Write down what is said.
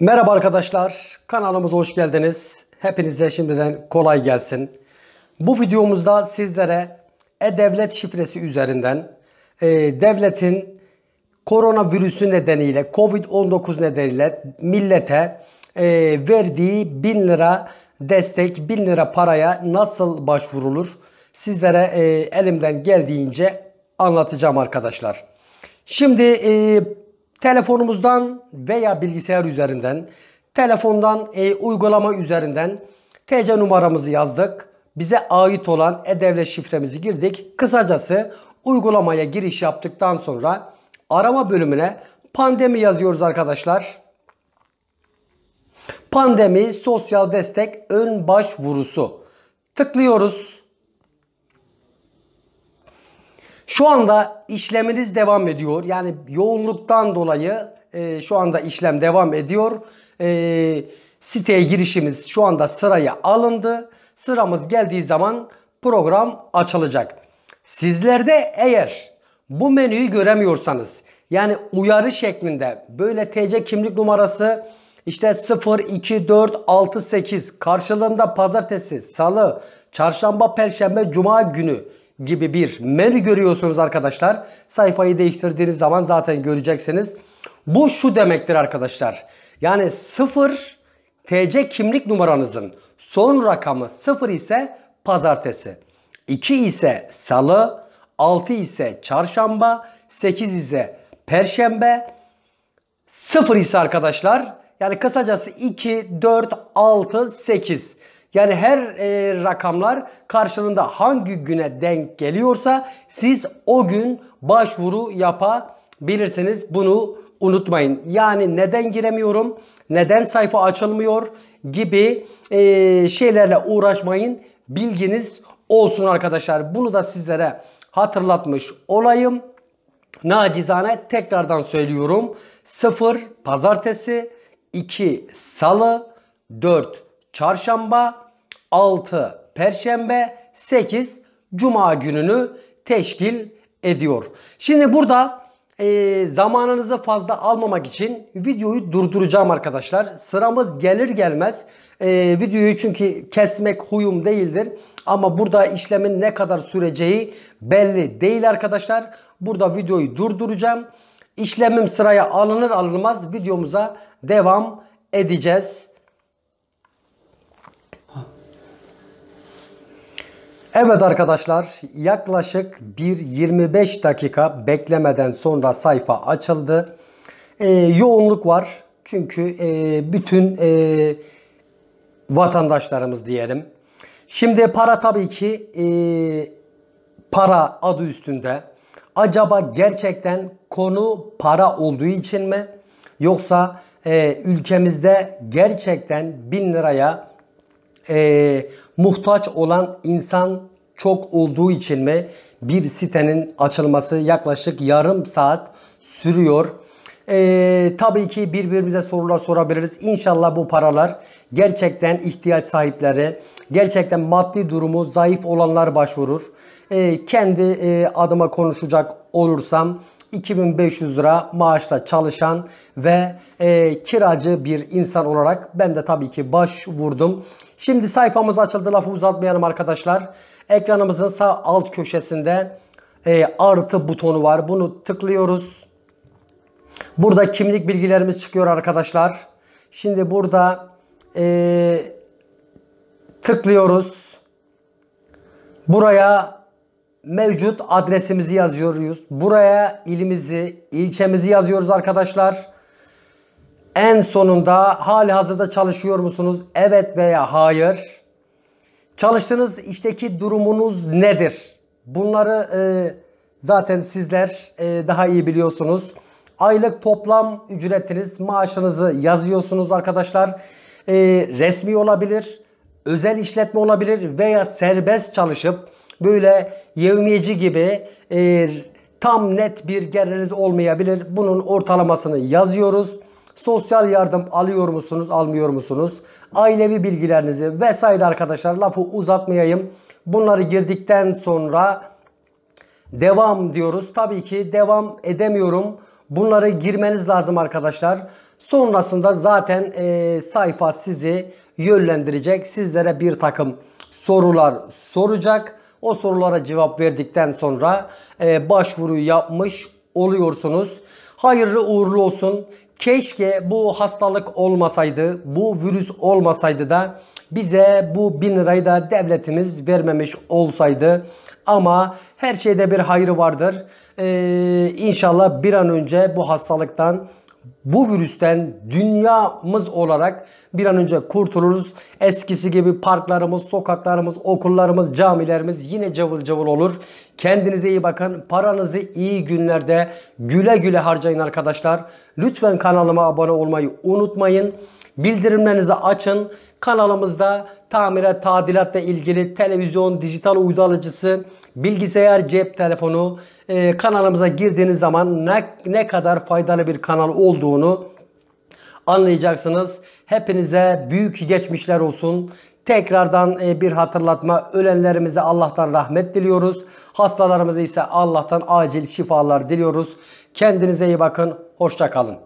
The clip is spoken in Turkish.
Merhaba arkadaşlar. Kanalımıza hoş geldiniz. Hepinize şimdiden kolay gelsin. Bu videomuzda sizlere e-devlet şifresi üzerinden e, devletin koronavirüsü nedeniyle Covid-19 nedeniyle millete e, verdiği 1000 lira destek 1000 lira paraya nasıl başvurulur? Sizlere e, elimden geldiğince anlatacağım arkadaşlar. Şimdi e, telefonumuzdan veya bilgisayar üzerinden, telefondan e, uygulama üzerinden TC numaramızı yazdık. Bize ait olan e-devlet şifremizi girdik. Kısacası uygulamaya giriş yaptıktan sonra arama bölümüne pandemi yazıyoruz arkadaşlar. Pandemi sosyal destek ön başvurusu. Tıklıyoruz. Şu anda işleminiz devam ediyor. Yani yoğunluktan dolayı e, şu anda işlem devam ediyor. E, siteye girişimiz şu anda sıraya alındı. Sıramız geldiği zaman program açılacak. Sizlerde eğer bu menüyü göremiyorsanız yani uyarı şeklinde böyle TC kimlik numarası işte 0, 2, 4, 6, 8 karşılığında pazartesi, salı, çarşamba, perşembe, cuma günü gibi bir menü görüyorsunuz arkadaşlar. Sayfayı değiştirdiğiniz zaman zaten göreceksiniz. Bu şu demektir arkadaşlar. Yani 0 TC kimlik numaranızın son rakamı 0 ise pazartesi. 2 ise salı, 6 ise çarşamba, 8 ise perşembe, 0 ise arkadaşlar. Yani kısacası 2, 4, 6, 8. Yani her e, rakamlar karşılığında hangi güne denk geliyorsa siz o gün başvuru yapabilirsiniz. Bunu unutmayın. Yani neden giremiyorum, neden sayfa açılmıyor gibi e, şeylerle uğraşmayın. Bilginiz olsun arkadaşlar. Bunu da sizlere hatırlatmış olayım. Nacizane tekrardan söylüyorum. 0 pazartesi, 2 salı, 4 çarşamba, 6 Perşembe, 8 Cuma gününü teşkil ediyor. Şimdi burada e, zamanınızı fazla almamak için videoyu durduracağım arkadaşlar. Sıramız gelir gelmez e, videoyu çünkü kesmek huyum değildir. Ama burada işlemin ne kadar süreceği belli değil arkadaşlar. Burada videoyu durduracağım. İşlemim sıraya alınır alınmaz videomuza devam edeceğiz. Evet arkadaşlar yaklaşık bir 25 dakika beklemeden sonra sayfa açıldı. Ee, yoğunluk var çünkü e, bütün e, vatandaşlarımız diyelim. Şimdi para tabii ki e, para adı üstünde. Acaba gerçekten konu para olduğu için mi? Yoksa e, ülkemizde gerçekten 1000 liraya e, muhtaç olan insan çok olduğu için mi bir sitenin açılması yaklaşık yarım saat sürüyor. Ee, tabii ki birbirimize sorular sorabiliriz. İnşallah bu paralar gerçekten ihtiyaç sahipleri, gerçekten maddi durumu zayıf olanlar başvurur. Ee, kendi e, adıma konuşacak olursam 2500 lira maaşla çalışan ve e, kiracı bir insan olarak ben de tabii ki başvurdum. Şimdi sayfamız açıldı lafı uzatmayalım arkadaşlar. Ekranımızın sağ alt köşesinde e, artı butonu var. Bunu tıklıyoruz. Burada kimlik bilgilerimiz çıkıyor arkadaşlar. Şimdi burada e, tıklıyoruz. Buraya mevcut adresimizi yazıyoruz. Buraya ilimizi, ilçemizi yazıyoruz arkadaşlar. En sonunda hali hazırda çalışıyor musunuz? Evet veya hayır. Çalıştığınız işteki durumunuz nedir? Bunları e, zaten sizler e, daha iyi biliyorsunuz. Aylık toplam ücretiniz, maaşınızı yazıyorsunuz arkadaşlar. E, resmi olabilir, özel işletme olabilir veya serbest çalışıp böyle yevmiyeci gibi e, tam net bir geliriniz olmayabilir. Bunun ortalamasını yazıyoruz. Sosyal yardım alıyor musunuz, almıyor musunuz? Ailevi bilgilerinizi vesaire arkadaşlar lafı uzatmayayım. Bunları girdikten sonra Devam diyoruz. Tabii ki devam edemiyorum. Bunlara girmeniz lazım arkadaşlar. Sonrasında zaten e, sayfa sizi yönlendirecek. Sizlere bir takım sorular soracak. O sorulara cevap verdikten sonra e, başvuruyu yapmış oluyorsunuz. Hayırlı uğurlu olsun. Keşke bu hastalık olmasaydı, bu virüs olmasaydı da bize bu 1000 lirayı da devletimiz vermemiş olsaydı ama her şeyde bir hayrı vardır. Ee, inşallah bir an önce bu hastalıktan bu virüsten dünyamız olarak bir an önce kurtuluruz. Eskisi gibi parklarımız, sokaklarımız, okullarımız, camilerimiz yine cıvıl cıvıl olur. Kendinize iyi bakın. Paranızı iyi günlerde güle güle harcayın arkadaşlar. Lütfen kanalıma abone olmayı unutmayın. Bildirimlerinizi açın. Kanalımızda tamire, tadilatla ilgili televizyon, dijital uydu alıcısı, bilgisayar, cep telefonu e, kanalımıza girdiğiniz zaman ne, ne kadar faydalı bir kanal olduğunu anlayacaksınız. Hepinize büyük geçmişler olsun. Tekrardan e, bir hatırlatma. Ölenlerimize Allah'tan rahmet diliyoruz. Hastalarımıza ise Allah'tan acil şifalar diliyoruz. Kendinize iyi bakın. Hoşçakalın.